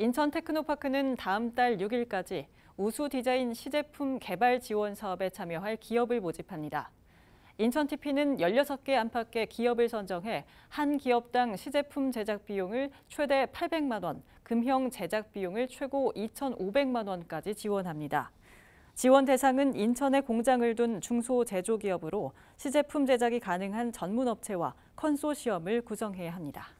인천 테크노파크는 다음 달 6일까지 우수 디자인 시제품 개발 지원 사업에 참여할 기업을 모집합니다. 인천TP는 16개 안팎의 기업을 선정해 한 기업당 시제품 제작 비용을 최대 800만 원, 금형 제작 비용을 최고 2,500만 원까지 지원합니다. 지원 대상은 인천에 공장을 둔 중소제조기업으로 시제품 제작이 가능한 전문업체와 컨소시엄을 구성해야 합니다.